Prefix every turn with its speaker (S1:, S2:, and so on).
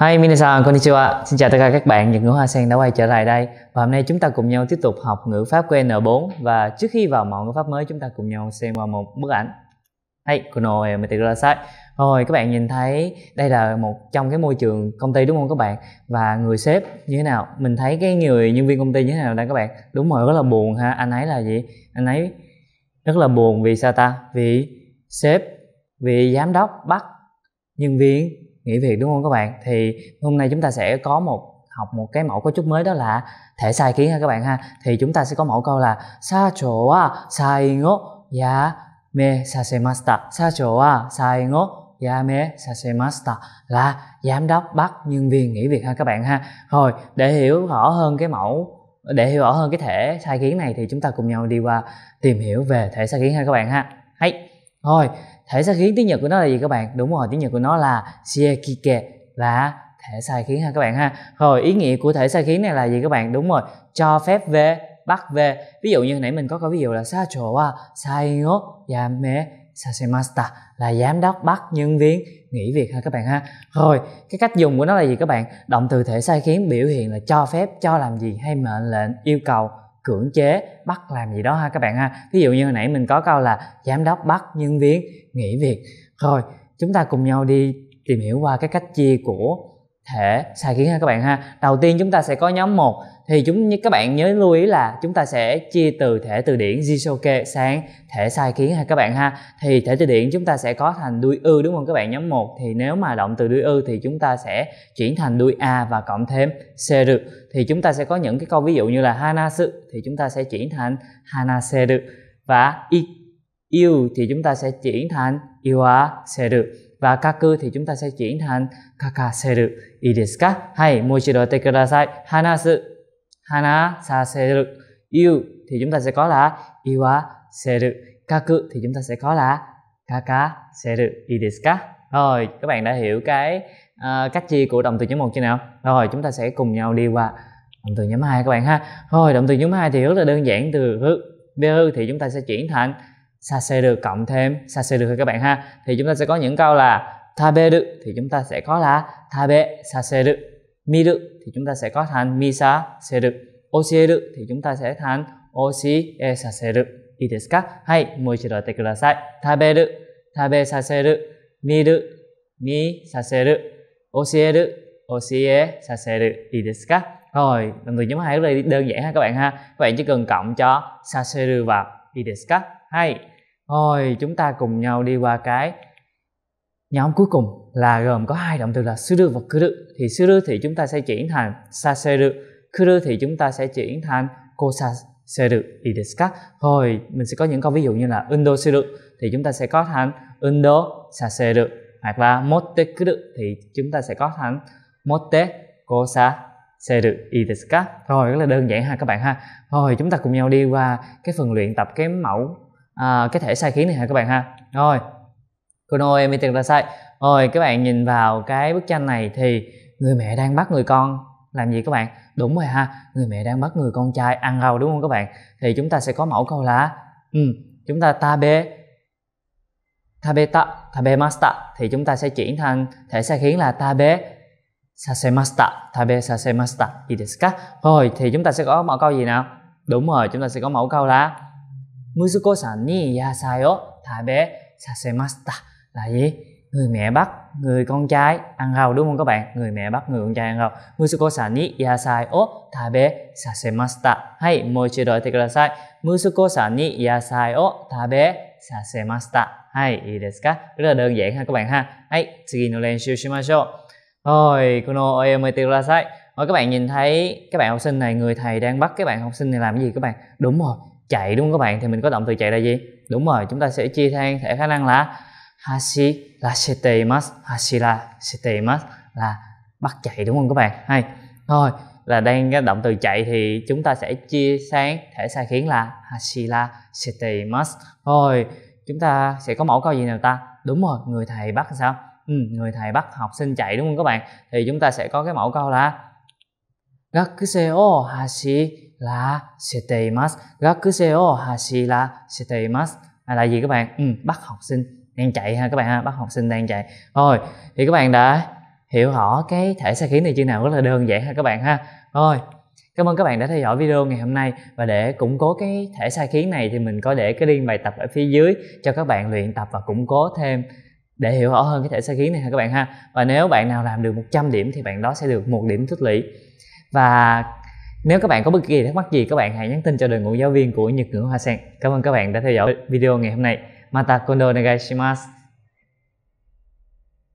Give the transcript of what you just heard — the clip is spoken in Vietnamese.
S1: Hi minasan konnichiwa. Xin chào tất cả các bạn, Nhật ngữ Hoa Sen đã quay trở lại đây. Và hôm nay chúng ta cùng nhau tiếp tục học ngữ pháp của N4 và trước khi vào mọn ngữ pháp mới chúng ta cùng nhau xem qua một bức ảnh. Hey, kono e mete kudasai. Rồi các bạn nhìn thấy đây là một trong cái môi trường công ty đúng không các bạn? Và người sếp như thế nào? Mình thấy cái người nhân viên công ty như thế nào đây các bạn? Đúng rồi, rất là buồn ha. Anh ấy là gì? Anh ấy rất là buồn vì sao ta? Vì sếp, vì giám đốc bắt nhân viên nghỉ việc đúng không các bạn thì hôm nay chúng ta sẽ có một học một cái mẫu có chút mới đó là thể sai kiến ha các bạn ha thì chúng ta sẽ có mẫu câu là sa chỗ wa sai ngô ya me sasemasta sa chỗ wa sai ngô Yame Sasemasta là giám đốc bắt nhân viên nghỉ việc ha các bạn ha. Rồi để hiểu rõ hơn cái mẫu để hiểu rõ hơn cái thể sai kiến này thì chúng ta cùng nhau đi qua tìm hiểu về thể sai kiến ha các bạn ha. Hay. Rồi, thể sai khiến tiếng Nhật của nó là gì các bạn? Đúng rồi, tiếng Nhật của nó là shiekike là thể sai khiến ha các bạn ha. Rồi, ý nghĩa của thể sai khiến này là gì các bạn? Đúng rồi, cho phép về, bắt về. Ví dụ như nãy mình có có ví dụ là sa trộa wa sai ngốt yame dạ sasemasta là giám đốc bắt nhân viên nghỉ việc ha các bạn ha. Rồi, cái cách dùng của nó là gì các bạn? Động từ thể sai khiến biểu hiện là cho phép, cho làm gì hay mệnh lệnh, yêu cầu cưỡng chế bắt làm gì đó ha các bạn ha ví dụ như hồi nãy mình có câu là giám đốc bắt nhân viên nghỉ việc rồi chúng ta cùng nhau đi tìm hiểu qua cái cách chia của thể xài kiến ha các bạn ha đầu tiên chúng ta sẽ có nhóm 1 thì chúng như các bạn nhớ lưu ý là chúng ta sẽ chia từ thể từ điển Jisoke sang thể sai kiến ha các bạn ha thì thể từ điển chúng ta sẽ có thành đuôi ư đúng không các bạn nhóm 1 thì nếu mà động từ đuôi ư thì chúng ta sẽ chuyển thành đuôi a và cộng thêm seru thì chúng ta sẽ có những cái câu ví dụ như là hanasu thì chúng ta sẽ chuyển thành hanaseru và yêu thì chúng ta sẽ chuyển thành iwaseru và kaku thì chúng ta sẽ chuyển thành kakaseru. Ideska? Hay, mochirete kudasai. Hanasu. Hanasaseru. Iu thì chúng ta sẽ có là iwaseru. Kaku thì chúng ta sẽ có là kakaseru. Ideska? Rồi, các bạn đã hiểu cái uh, cách chia của động từ nhóm 1 chưa nào? Rồi, chúng ta sẽ cùng nhau đi qua động từ nhóm 2 các bạn ha. Rồi, động từ nhóm 2 thì rất là đơn giản từ hư. Beru thì chúng ta sẽ chuyển thành saseru cộng thêm saseru các bạn ha thì chúng ta sẽ có những câu là taberu thì chúng ta sẽ có là tabe saseru miru thì chúng ta sẽ có thành misa seru osieru thì chúng ta sẽ thành oshie được いいですかはい、もう一度やってください。食べる、食べさせる、見る、見させる、教える、教えさせる。いいですか Rồi, động từ nhóm hai rất là đơn giản ha các bạn ha. Các bạn chỉ cần cộng cho saseru vào. いいですかはい。Thôi chúng ta cùng nhau đi qua cái nhóm cuối cùng là gồm có hai động từ là suru và kuru. Thì suru thì chúng ta sẽ chuyển thành saseru, kuru thì chúng ta sẽ chuyển thành kosaseru. Ideska. Thôi mình sẽ có những câu ví dụ như là undo suru thì chúng ta sẽ có thành undo saseru hoặc là motte kuru thì chúng ta sẽ có thành motte kosaseru. Ideska. Rồi rất là đơn giản ha các bạn ha. Rồi chúng ta cùng nhau đi qua cái phần luyện tập cái mẫu à, cái thể sai khiến này hả các bạn ha rồi kono ra sai rồi các bạn nhìn vào cái bức tranh này thì người mẹ đang bắt người con làm gì các bạn đúng rồi ha người mẹ đang bắt người con trai ăn rau đúng không các bạn thì chúng ta sẽ có mẫu câu là ừ, chúng ta ta ta bê bê ta bê master thì chúng ta sẽ chuyển thành thể sai khiến là ta bê tabe sasemasta tabe sasemasta gì đấy rồi thì chúng ta sẽ có mẫu câu gì nào đúng rồi chúng ta sẽ có mẫu câu là 息子さんに野菜を食べさせました。Là gì? Người mẹ bắt người con trai ăn rau đúng không các bạn? Người mẹ bắt người con trai ăn rau. Musiko san ni yasai o tabe sasemashita. Hay, một chữ đổi thì là sai. Musiko san ni yasai o tabe sasemashita. Hay, いいですか? Rất là đơn giản ha các bạn ha. Hay, tsugi no renshu shimashou. Rồi, mời oemoe te kudasai. Rồi các bạn nhìn thấy các bạn học sinh này, người thầy đang bắt các bạn học sinh này làm gì các bạn? Đúng rồi, chạy đúng không các bạn thì mình có động từ chạy là gì đúng rồi chúng ta sẽ chia than thể khả năng là la la hashirashitemasu là bắt chạy đúng không các bạn hay thôi là đang cái động từ chạy thì chúng ta sẽ chia sáng thể sai khiến là la shitemasu thôi chúng ta sẽ có mẫu câu gì nào ta đúng rồi người thầy bắt sao ừ, người thầy bắt học sinh chạy đúng không các bạn thì chúng ta sẽ có cái mẫu câu là gakuse o hashi là siteimasu. Gakuseo hashira siteimasu. À, là gì các bạn? Ừ, bắt học sinh đang chạy ha các bạn ha, bắt học sinh đang chạy. Rồi, thì các bạn đã hiểu rõ cái thể sai khiến này chưa nào rất là đơn giản ha các bạn ha. Rồi, Cảm ơn các bạn đã theo dõi video ngày hôm nay và để củng cố cái thể sai khiến này thì mình có để cái liên bài tập ở phía dưới cho các bạn luyện tập và củng cố thêm để hiểu rõ hơn cái thể sai khiến này ha các bạn ha. Và nếu bạn nào làm được 100 điểm thì bạn đó sẽ được một điểm tích lũy. Và nếu các bạn có bất kỳ thắc mắc gì các bạn hãy nhắn tin cho đội ngũ giáo viên của Nhật ngữ Hoa Sen. Cảm ơn các bạn đã theo dõi video ngày hôm nay. Mata kondo negashimasu.